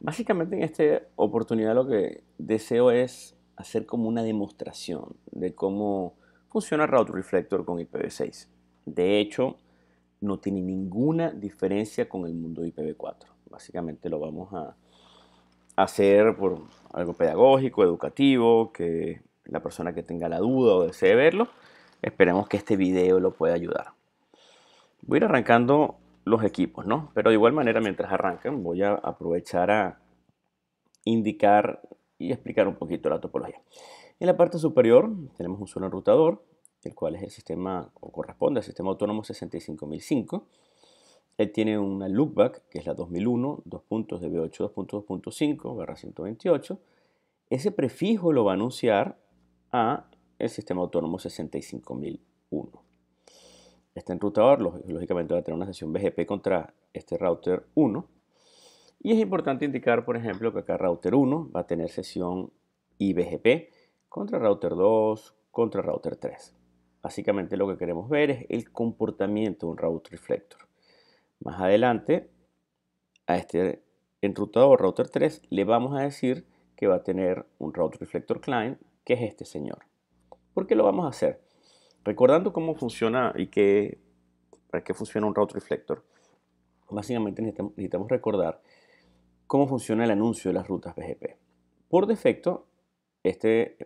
Básicamente en esta oportunidad lo que deseo es hacer como una demostración de cómo funciona Route Reflector con IPv6. De hecho, no tiene ninguna diferencia con el mundo IPv4. Básicamente lo vamos a hacer por algo pedagógico, educativo, que la persona que tenga la duda o desee verlo, esperemos que este video lo pueda ayudar. Voy a ir arrancando los equipos, ¿no? Pero de igual manera, mientras arrancan, voy a aprovechar a indicar y explicar un poquito la topología. En la parte superior tenemos un solo enrutador, el cual es el sistema, o corresponde al sistema autónomo 65005. Él tiene una lookback que es la 2001, dos puntos de 8 2.2.5, barra 128. Ese prefijo lo va a anunciar a el sistema autónomo 65005, este enrutador, lógicamente va a tener una sesión BGP contra este router 1. Y es importante indicar, por ejemplo, que acá router 1 va a tener sesión IBGP contra router 2, contra router 3. Básicamente lo que queremos ver es el comportamiento de un router reflector. Más adelante, a este enrutador router 3 le vamos a decir que va a tener un router reflector client, que es este señor. ¿Por qué lo vamos a hacer? Recordando cómo funciona y para qué funciona un Router reflector, básicamente necesitamos recordar cómo funciona el anuncio de las rutas BGP. Por defecto, este,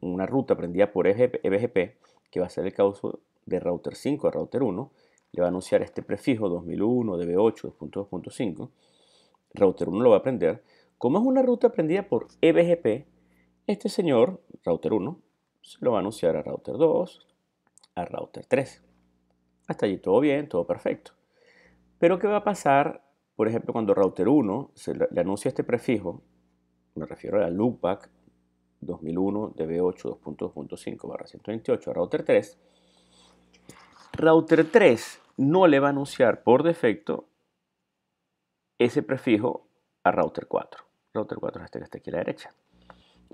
una ruta prendida por BGP, e e que va a ser el caso de router 5 a router 1, le va a anunciar este prefijo 2001, DB8, 2.2.5. Router 1 lo va a aprender. Como es una ruta prendida por EBGP, este señor, router 1, se lo va a anunciar a router 2, a router 3. Hasta allí todo bien, todo perfecto. Pero ¿qué va a pasar, por ejemplo, cuando router 1 le anuncia este prefijo? Me refiero a la loopback 2001 DB8 2.2.5/128 barra a router 3. Router 3 no le va a anunciar por defecto ese prefijo a router 4. Router 4 es este que está aquí a la derecha.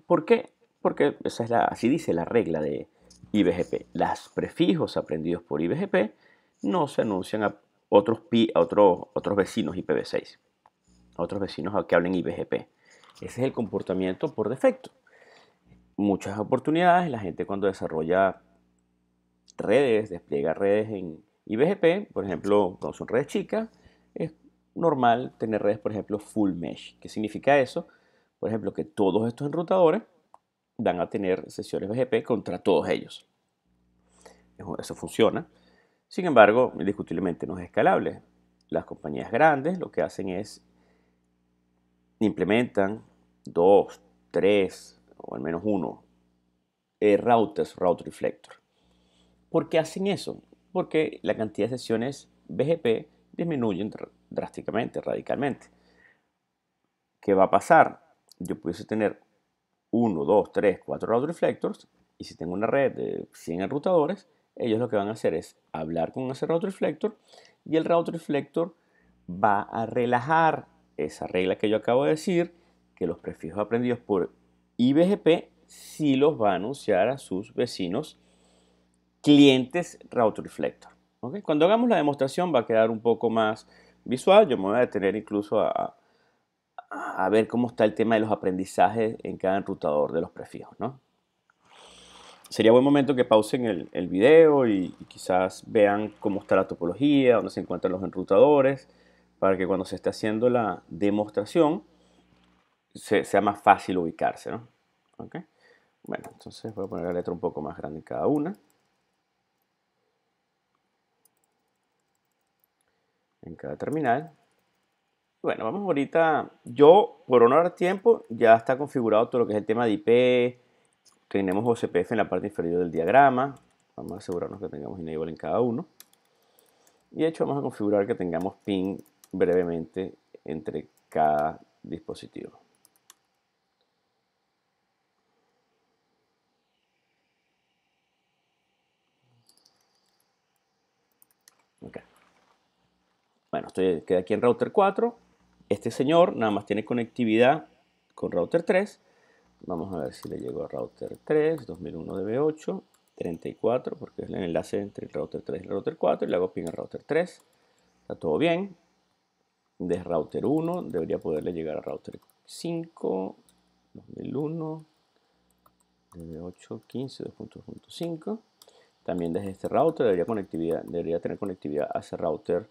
¿Por qué? Porque esa es la, así dice la regla de, IBGP. Las prefijos aprendidos por IBGP no se anuncian a otros, pi, a otros, otros vecinos IPv6, a otros vecinos que hablen IBGP. Ese es el comportamiento por defecto. Muchas oportunidades, la gente cuando desarrolla redes, despliega redes en IBGP, por ejemplo, cuando son redes chicas, es normal tener redes, por ejemplo, full mesh. ¿Qué significa eso? Por ejemplo, que todos estos enrutadores van a tener sesiones BGP contra todos ellos. Eso funciona. Sin embargo, indiscutiblemente no es escalable. Las compañías grandes lo que hacen es implementan dos, tres o al menos uno eh, routers, router reflector. ¿Por qué hacen eso? Porque la cantidad de sesiones BGP disminuyen drásticamente, radicalmente. ¿Qué va a pasar? Yo pudiese tener 1, 2, 3, 4 router reflectors, y si tengo una red de 100 enrutadores, ellos lo que van a hacer es hablar con ese router reflector y el router reflector va a relajar esa regla que yo acabo de decir, que los prefijos aprendidos por IBGP sí los va a anunciar a sus vecinos clientes router reflector. Cuando hagamos la demostración va a quedar un poco más visual, yo me voy a detener incluso a, a ver cómo está el tema de los aprendizajes en cada enrutador de los prefijos, ¿no? Sería buen momento que pausen el, video y, quizás vean cómo está la topología, dónde se encuentran los enrutadores, para que cuando se esté haciendo la demostración sea más fácil ubicarse, ¿no? ¿Okay? Bueno, entonces voy a poner la letra un poco más grande en cada una. En cada terminal. Bueno, vamos ahorita. Yo, por honor al tiempo, ya está configurado todo lo que es el tema de IP. Tenemos OCPF en la parte inferior del diagrama. Vamos a asegurarnos que tengamos enable en cada uno. Y de hecho vamos a configurar que tengamos ping brevemente entre cada dispositivo. Bueno, estoy, queda aquí en router 4 este señor nada más tiene conectividad con router 3. Vamos a ver si le llegó a router 3, 2001 DB8, 34, porque es el enlace entre el router 3 y el router 4. Y le hago ping al router 3. Está todo bien. De router 1 debería poderle llegar a router 5, 2001, DB8, 15, 2.2.5 También desde este router debería, conectividad, debería tener conectividad hacia router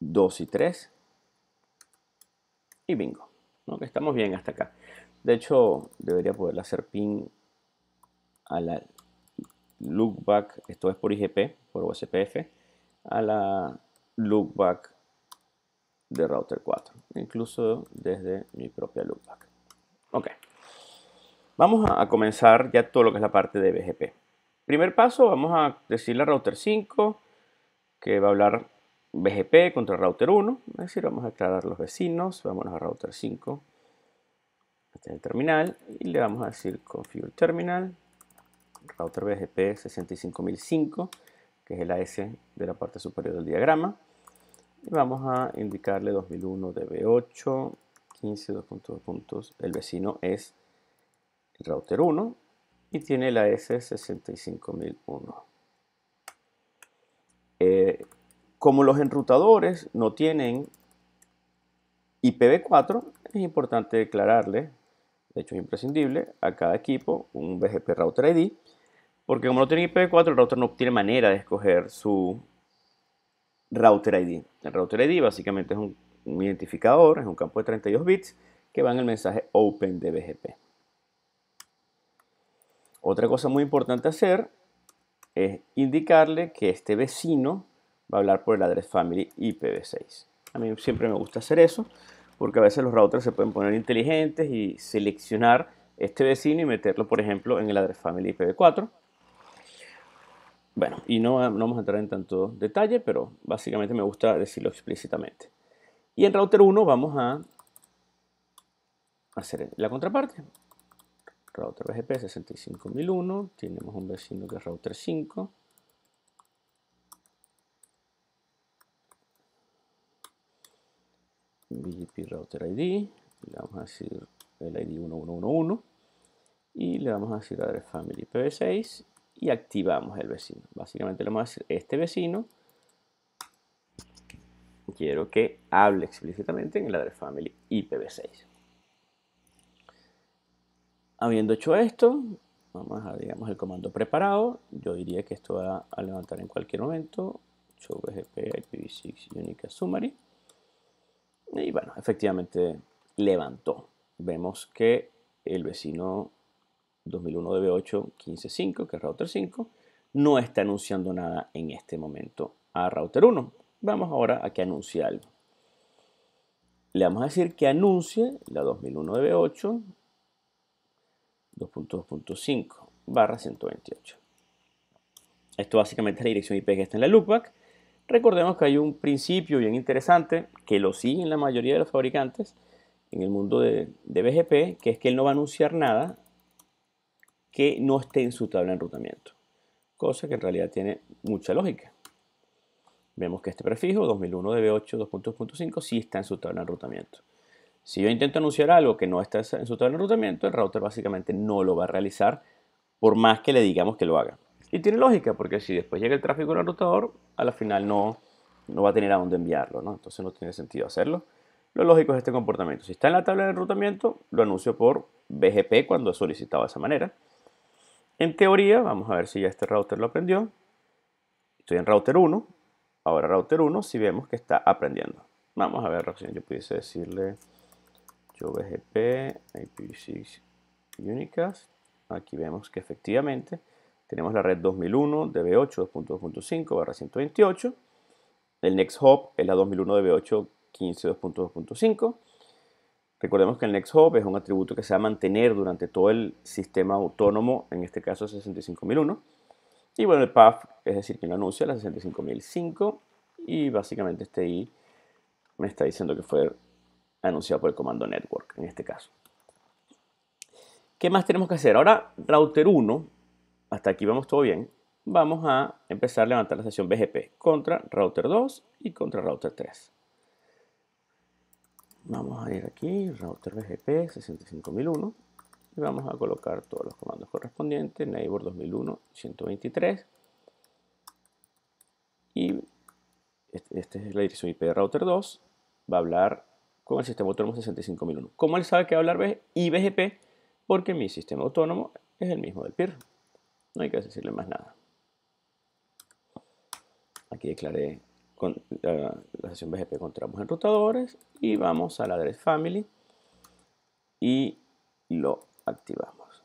2 y 3 bingo. ¿no? Que estamos bien hasta acá. De hecho, debería poder hacer pin a la lookback, esto es por IGP, por USPF, a la lookback de router 4, incluso desde mi propia lookback, Ok, vamos a comenzar ya todo lo que es la parte de BGP. Primer paso, vamos a decirle a router 5 que va a hablar BGP contra router 1, es decir, vamos a aclarar los vecinos, vamos a router 5, este el terminal, y le vamos a decir configure terminal, router BGP 65005, que es el AS de la parte superior del diagrama, y vamos a indicarle 2001 DB8, 15, 2.2 puntos, el vecino es el router 1 y tiene la AS 65001 como los enrutadores no tienen IPv4, es importante declararle, de hecho es imprescindible, a cada equipo un BGP Router ID, porque como no tiene IPv4, el router no tiene manera de escoger su Router ID. El Router ID básicamente es un, identificador, es un campo de 32 bits que va en el mensaje Open de BGP. Otra cosa muy importante hacer es indicarle que este vecino va a hablar por el address family IPv6. A mí siempre me gusta hacer eso porque a veces los routers se pueden poner inteligentes y seleccionar este vecino y meterlo, por ejemplo, en el address family IPv4. Bueno, y no, vamos a entrar en tanto detalle, pero básicamente me gusta decirlo explícitamente. Y en router 1 vamos a hacer la contraparte. Router BGP 65001, tenemos un vecino que es router 5. BGP Router ID, le vamos a decir el ID 1111 y le vamos a decir address family ipv 6 y activamos el vecino. Básicamente le vamos a decir este vecino quiero que hable explícitamente en el address family IPv6. Habiendo hecho esto, vamos a digamos, el comando preparado. Yo diría que esto va a levantar en cualquier momento. show bgp IPv6 Unica Summary. Y bueno, efectivamente levantó. Vemos que el vecino 2001 DB8 15.5, que es router 5, no está anunciando nada en este momento a router 1. Vamos ahora a que anuncie algo. Le vamos a decir que anuncie la 2001 DB8 2.2.5 barra 128. Esto básicamente es la dirección IP que está en la loopback Recordemos que hay un principio bien interesante que lo siguen la mayoría de los fabricantes en el mundo de, BGP, que es que él no va a anunciar nada que no esté en su tabla de enrutamiento. Cosa que en realidad tiene mucha lógica. Vemos que este prefijo 2001 DB8 2.2.5 sí está en su tabla de enrutamiento. Si yo intento anunciar algo que no está en su tabla de enrutamiento, el router básicamente no lo va a realizar por más que le digamos que lo haga. Y tiene lógica, porque si después llega el tráfico al rotador, a la final no, va a tener a dónde enviarlo, ¿no? Entonces no tiene sentido hacerlo. Lo lógico es este comportamiento. Si está en la tabla de enrutamiento, lo anuncio por BGP cuando es solicitado de esa manera. En teoría, vamos a ver si ya este router lo aprendió. Estoy en router 1. Ahora router 1, si vemos que está aprendiendo. Vamos a ver si yo pudiese decirle yo BGP, IPv6 unicast. Aquí vemos que efectivamente tenemos la red 2001 de 8 2.2.5 barra 128. El Next hop es la 2001 de 8 15 2.2.5. Recordemos que el Next hop es un atributo que se va a mantener durante todo el sistema autónomo, en este caso 65001. Y bueno, el path, es decir, que lo anuncia, la 65005. Y básicamente este I me está diciendo que fue anunciado por el comando network, en este caso. ¿Qué más tenemos que hacer? Ahora, router 1 hasta aquí vamos todo bien, vamos a empezar a levantar la sesión BGP contra router 2 y contra router 3. Vamos a ir aquí, router BGP 65001 y vamos a colocar todos los comandos correspondientes, neighbor 2001 123 y esta este es la dirección IP de router 2, va a hablar con el sistema autónomo 65001. ¿Cómo él sabe que va a hablar BGP? Porque mi sistema autónomo es el mismo del PIR. No hay que decirle más nada. Aquí declaré la, sesión BGP contra en enrutadores y vamos a la address family y lo activamos.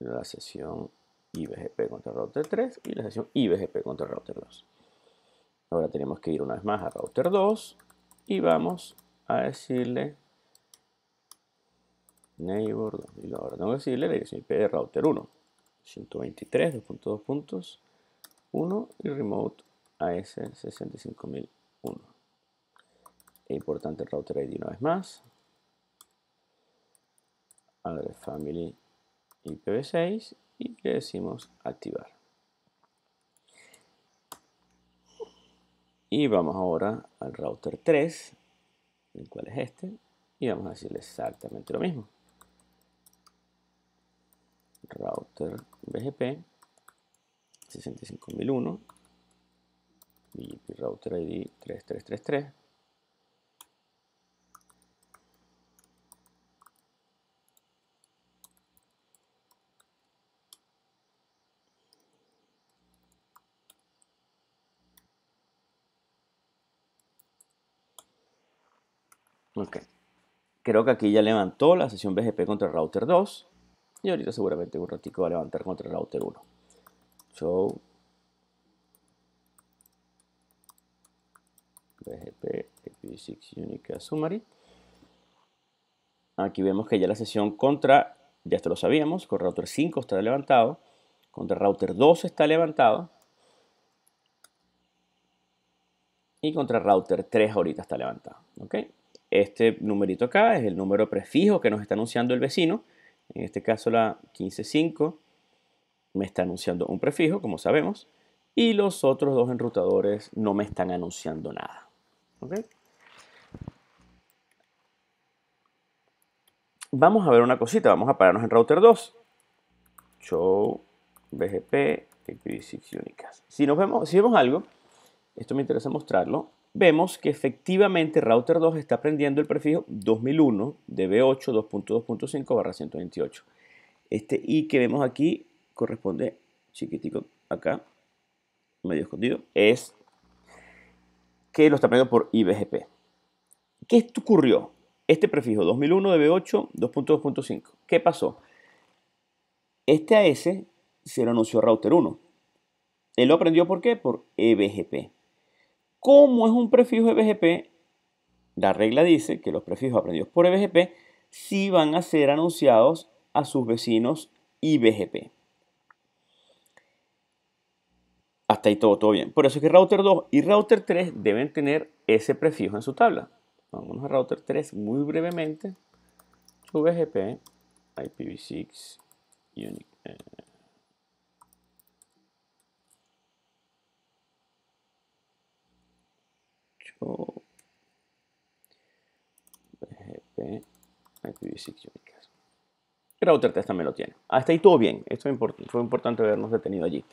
La sesión IBGP contra router 3 y la sesión IBGP contra router 2. Ahora tenemos que ir una vez más a router 2 y vamos a decirle neighbor, y ahora tengo que decirle la dirección IP de router 1. 123, 2.2 puntos, 1 y remote AS65001. E importante el router ID una vez más. Address family IPv6 y le decimos activar. Y vamos ahora al router 3, el cual es este, y vamos a decirle exactamente lo mismo router BGP 65001 y router ID 3333 Ok. Creo que aquí ya levantó la sesión BGP contra router 2. Y ahorita seguramente un ratico va a levantar contra el router 1. Show. BGP IP6 Unica Summary. Aquí vemos que ya la sesión contra, ya esto lo sabíamos, con router 5 está levantado, contra router 2 está levantado y contra router 3 ahorita está levantado. ¿ok? Este numerito acá es el número prefijo que nos está anunciando el vecino en este caso la 15.5, me está anunciando un prefijo, como sabemos, y los otros dos enrutadores no me están anunciando nada. ¿okay? Vamos a ver una cosita, vamos a pararnos en router 2. Show BGP ipv 6 Si nos vemos, si vemos algo, esto me interesa mostrarlo, vemos que efectivamente router 2 está aprendiendo el prefijo 2001 b 8 2.2.5 barra 128. Este I que vemos aquí corresponde chiquitico acá, medio escondido, es que lo está aprendiendo por IBGP. ¿Qué ocurrió? Este prefijo 2001 b 8 2.2.5. ¿Qué pasó? Este AS se lo anunció router 1. Él lo aprendió por qué? Por EBGP. ¿Cómo es un prefijo BGP, La regla dice que los prefijos aprendidos por BGP sí van a ser anunciados a sus vecinos IBGP. Hasta ahí todo, todo bien. Por eso es que router 2 y router 3 deben tener ese prefijo en su tabla. Vámonos a router 3 muy brevemente. BGP, IPv6 unique. Eh, o BGP Unicast. Router también lo tiene. Hasta ahí todo bien. Esto fue importante habernos detenido allí.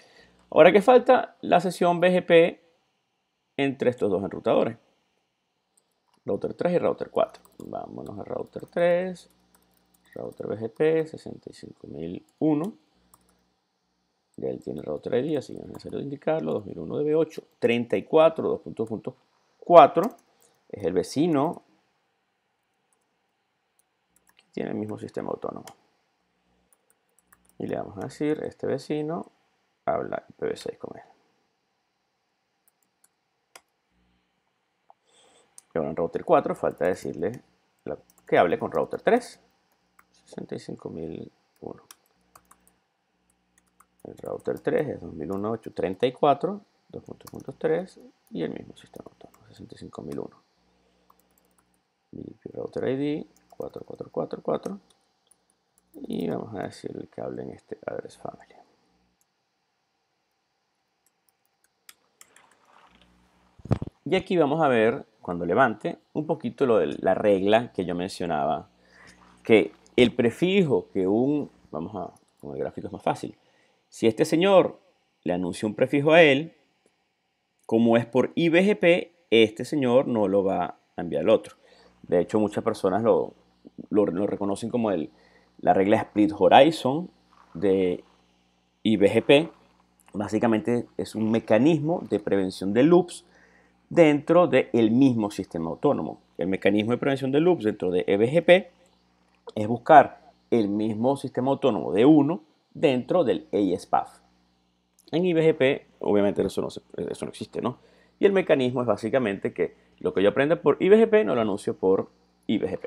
Ahora que falta la sesión BGP entre estos dos enrutadores. Router 3 y router 4. Vámonos a router 3. Router BGP 65001. Ya él tiene router ID, así que es necesario indicarlo. 2001 DB8. 34, 4, es el vecino que tiene el mismo sistema autónomo. Y le vamos a decir, este vecino habla IPv6 con él. ahora en router 4 falta decirle que hable con router 3. 65001. El router 3 es 2001.834, 2.3 y el mismo sistema autónomo. 65001. Router ID 4444 y vamos a decirle que hable en este address family. Y aquí vamos a ver, cuando levante, un poquito lo de la regla que yo mencionaba, que el prefijo que un, vamos a, con el gráfico es más fácil, si este señor le anuncia un prefijo a él, como es por IBGP, este señor no lo va a enviar al otro. De hecho, muchas personas lo, lo, reconocen como la regla Split Horizon de IBGP. Básicamente es un mecanismo de prevención de loops dentro del mismo sistema autónomo. El mecanismo de prevención de loops dentro de IBGP e es buscar el mismo sistema autónomo de uno dentro del ASPAF. En IBGP, obviamente eso no, eso no existe, ¿no? Y el mecanismo es básicamente que lo que yo aprenda por IBGP no lo anuncio por IBGP.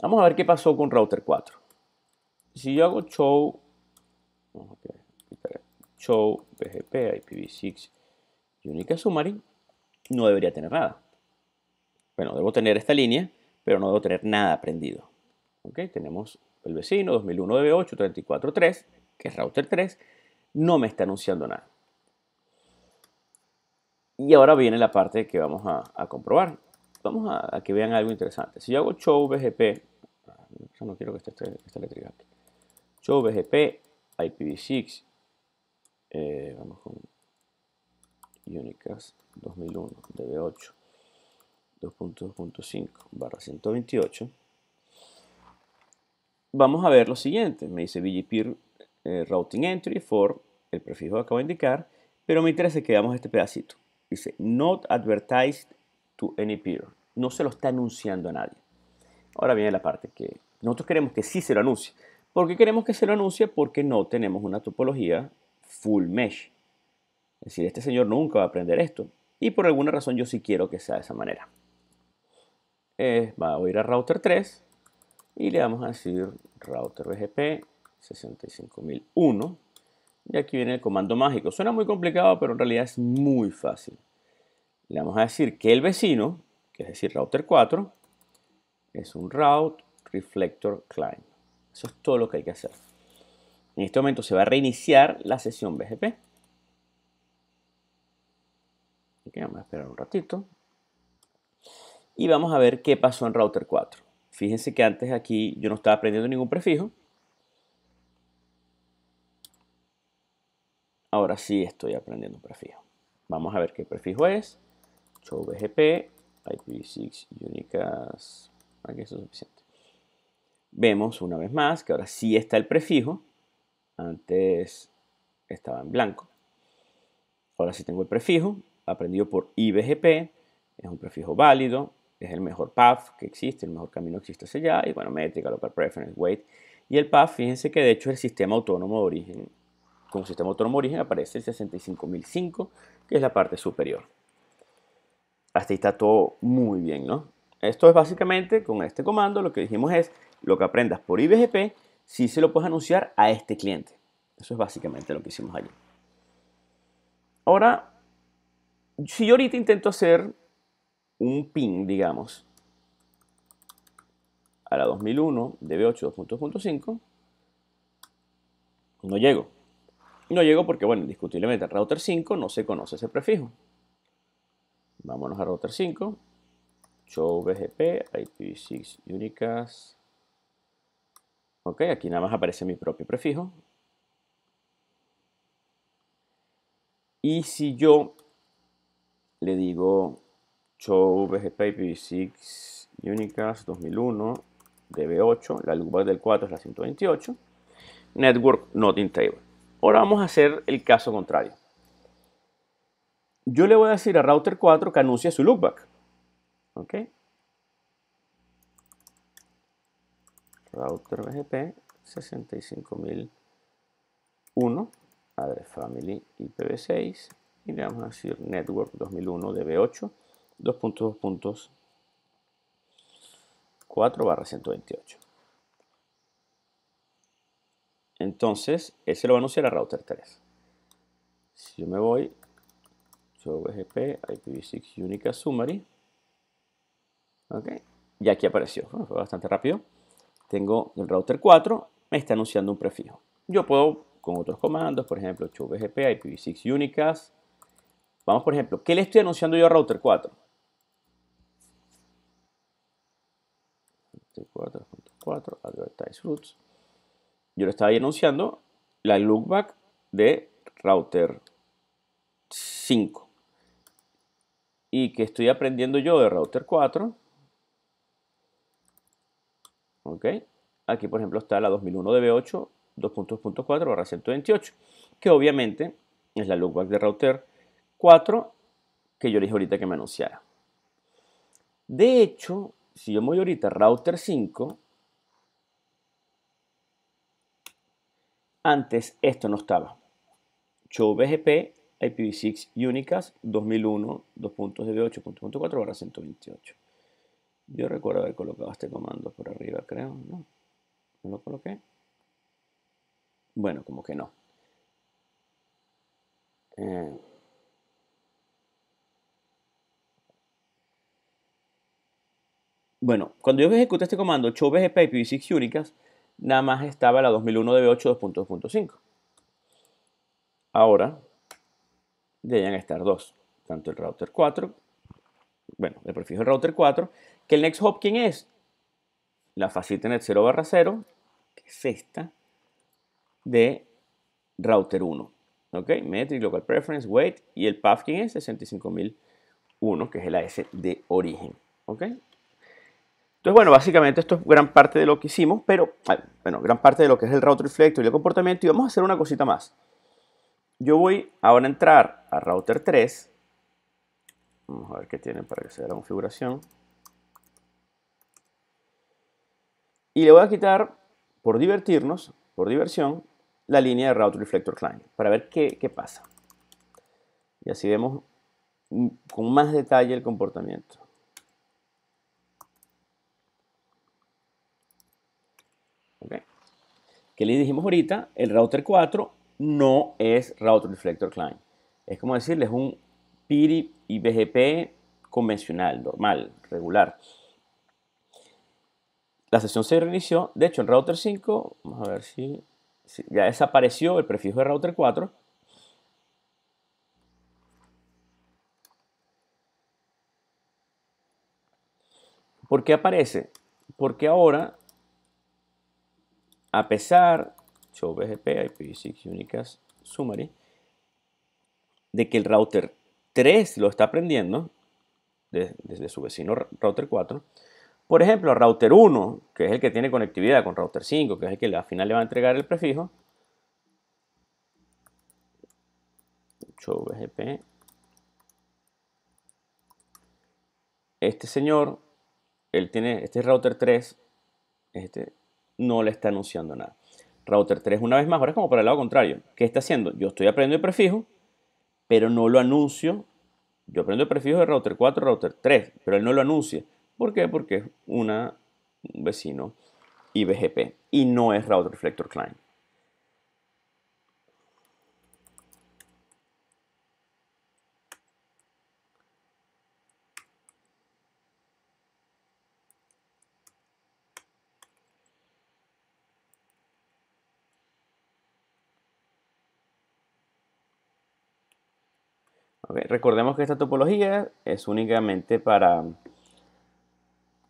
Vamos a ver qué pasó con router 4. Si yo hago show, show BGP IPv6 Unique Summary, no debería tener nada. Bueno, debo tener esta línea, pero no debo tener nada aprendido. Okay, Tenemos el vecino 2001 DB8 3, que es router 3, no me está anunciando nada. Y ahora viene la parte que vamos a, comprobar. Vamos a, que vean algo interesante. Si yo hago show BGP, ah, no quiero que esté esta letra aquí. Show BGP, IPv6, eh, vamos con Unicast 2001, DB8, 2.2.5 barra 128. Vamos a ver lo siguiente. Me dice BGP eh, Routing Entry for el prefijo que acabo de indicar, pero me interesa que veamos este pedacito. Dice, not advertised to any peer. No se lo está anunciando a nadie. Ahora viene la parte que nosotros queremos que sí se lo anuncie. ¿Por qué queremos que se lo anuncie? Porque no tenemos una topología full mesh. Es decir, este señor nunca va a aprender esto. Y por alguna razón yo sí quiero que sea de esa manera. va a ir a router 3 y le vamos a decir router BGP 65001 y aquí viene el comando mágico. Suena muy complicado, pero en realidad es muy fácil. Le vamos a decir que el vecino, que es decir, router 4, es un route reflector client. Eso es todo lo que hay que hacer. En este momento se va a reiniciar la sesión BGP. vamos a esperar un ratito. Y vamos a ver qué pasó en router 4. Fíjense que antes aquí yo no estaba aprendiendo ningún prefijo. Ahora sí estoy aprendiendo un prefijo. Vamos a ver qué prefijo es. Show BGP, IPv6 Unicast. Aquí ah, es suficiente. Vemos una vez más que ahora sí está el prefijo. Antes estaba en blanco. Ahora sí tengo el prefijo, aprendido por IBGP. Es un prefijo válido, es el mejor path que existe, el mejor camino existe hacia allá. Y bueno, métrica, local preference, weight. Y el path, fíjense que de hecho el sistema autónomo de origen como sistema autónomo origen aparece el 65005, que es la parte superior. Hasta ahí está todo muy bien, ¿no? Esto es básicamente, con este comando, lo que dijimos es, lo que aprendas por IBGP, si se lo puedes anunciar a este cliente. Eso es básicamente lo que hicimos allí. Ahora, si yo ahorita intento hacer un ping, digamos, a la 2001 db 825 no llego. No llego porque, bueno, indiscutiblemente en router 5 no se conoce ese prefijo. Vámonos a router 5. Show BGP, IPv6 Unicast. Ok, aquí nada más aparece mi propio prefijo. Y si yo le digo show BGP IPv6 Unicast 2001 DB8, la loopback del 4 es la 128, Network Not in Table. Ahora vamos a hacer el caso contrario. Yo le voy a decir a router 4 que anuncie su loopback. ¿Ok? Router BGP 65001, address family IPv6 y le vamos a decir network 2001 DB8, 2.2.4 barra 128. Entonces, ese lo va a anunciar a router 3. Si yo me voy, show BGP, IPv6 unicast Summary. y aquí apareció. fue bastante rápido. Tengo el router 4, me está anunciando un prefijo. Yo puedo con otros comandos, por ejemplo, show BGP, IPv6 unicas. Vamos, por ejemplo, ¿qué le estoy anunciando yo a router 4? 4.4 advertise routes yo le estaba ahí anunciando, la lookback de router 5. Y que estoy aprendiendo yo de router 4. ¿Ok? Aquí, por ejemplo, está la 2001 DB8 2.2.4 barra 128, que obviamente es la lookback de router 4 que yo le dije ahorita que me anunciara. De hecho, si yo me voy ahorita router 5, Antes esto no estaba. Show BGP IPv6 unicas 2001 2.db8.4 128. Yo recuerdo haber colocado este comando por arriba, creo, ¿no? ¿No lo coloqué? Bueno, como que no. Eh. Bueno, cuando yo ejecuté este comando, show BGP IPv6 unicas nada más estaba la 2001 DB8 2.2.5. Ahora deberían estar dos, tanto el router 4, bueno, el prefijo del router 4, que el next hop, ¿quién es? La net 0 barra 0, que es esta, de router 1. ¿Ok? Metric, local preference, weight y el path, ¿quién es? 65001, que es el AS de origen. ¿Ok? Entonces, bueno, básicamente esto es gran parte de lo que hicimos, pero, bueno, gran parte de lo que es el Router reflector y el comportamiento. Y vamos a hacer una cosita más. Yo voy ahora a entrar a router 3. Vamos a ver qué tienen para que se vea la configuración. Y le voy a quitar, por divertirnos, por diversión, la línea de Router reflector client para ver qué pasa. Y así vemos con más detalle el comportamiento. Que le dijimos ahorita, el router 4 no es router reflector client. Es como decirle, es un PIRI y BGP convencional, normal, regular. La sesión se reinició. De hecho, el router 5, vamos a ver si, ya desapareció el prefijo de router 4. ¿Por qué aparece? Porque ahora a pesar, BGP IPv6 Unicast Summary, de que el router 3 lo está aprendiendo desde su vecino router 4. Por ejemplo, router 1, que es el que tiene conectividad con router 5, que es el que al final le va a entregar el prefijo, show BGP. Este señor, él tiene, este router 3, este no le está anunciando nada. Router 3, una vez más, ahora es como para el lado contrario. ¿Qué está haciendo? Yo estoy aprendiendo el prefijo, pero no lo anuncio. Yo aprendo el prefijo de router 4, router 3, pero él no lo anuncia. ¿Por qué? Porque es una, un vecino IBGP y no es router reflector client. recordemos que esta topología es únicamente para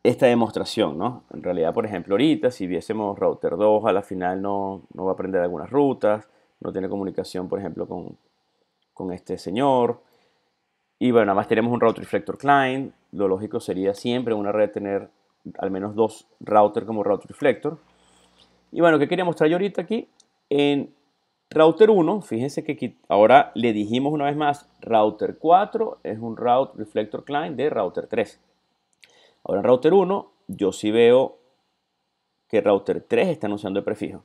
esta demostración, En realidad, por ejemplo, ahorita si viésemos router 2, a la final no, va a aprender algunas rutas, no tiene comunicación, por ejemplo, con, este señor. Y bueno, nada más tenemos un router reflector client. Lo lógico sería siempre en una red tener al menos dos routers como router reflector. Y bueno, ¿qué quería mostrar yo ahorita aquí? En Router 1, fíjense que ahora le dijimos una vez más, router 4 es un route reflector client de router 3. Ahora en router 1 yo sí veo que router 3 está anunciando el prefijo.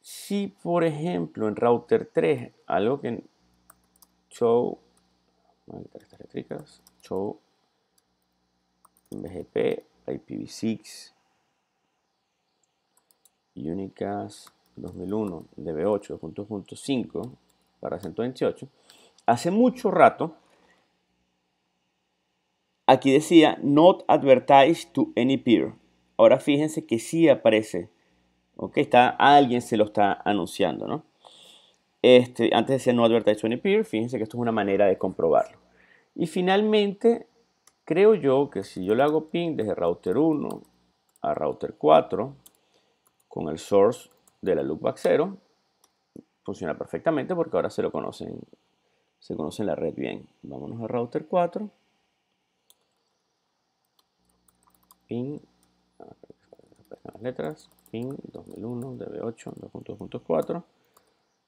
Si por ejemplo en router 3, algo que show, voy show BGP, IPv6, Unicast 2001 db 85 para 128. Hace mucho rato, aquí decía not advertise to any peer. Ahora fíjense que sí aparece. Ok, está, alguien se lo está anunciando, ¿no? Este, antes decía no advertise to any peer. Fíjense que esto es una manera de comprobarlo. Y finalmente, creo yo que si yo le hago ping desde router 1 a router 4, con el source de la loopback 0 funciona perfectamente porque ahora se lo conocen se conoce la red bien vámonos a router 4 pin las letras pin 2001 db8 2.2.4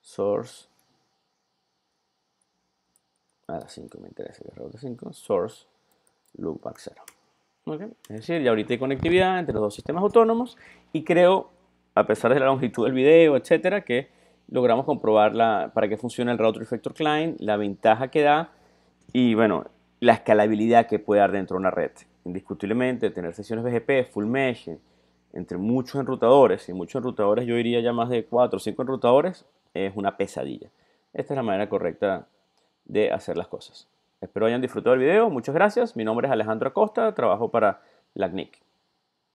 source a las 5 me interesa que router 5 source loopback 0 ¿Okay? es decir ya ahorita hay conectividad entre los dos sistemas autónomos y creo a pesar de la longitud del video, etcétera, que logramos comprobar para qué funciona el router Effector client, la ventaja que da y bueno, la escalabilidad que puede dar dentro de una red. Indiscutiblemente, tener sesiones BGP, full mesh, entre muchos enrutadores, y muchos enrutadores, yo diría ya más de 4 o 5 enrutadores, es una pesadilla. Esta es la manera correcta de hacer las cosas. Espero hayan disfrutado el video, muchas gracias. Mi nombre es Alejandro Acosta, trabajo para LACNIC.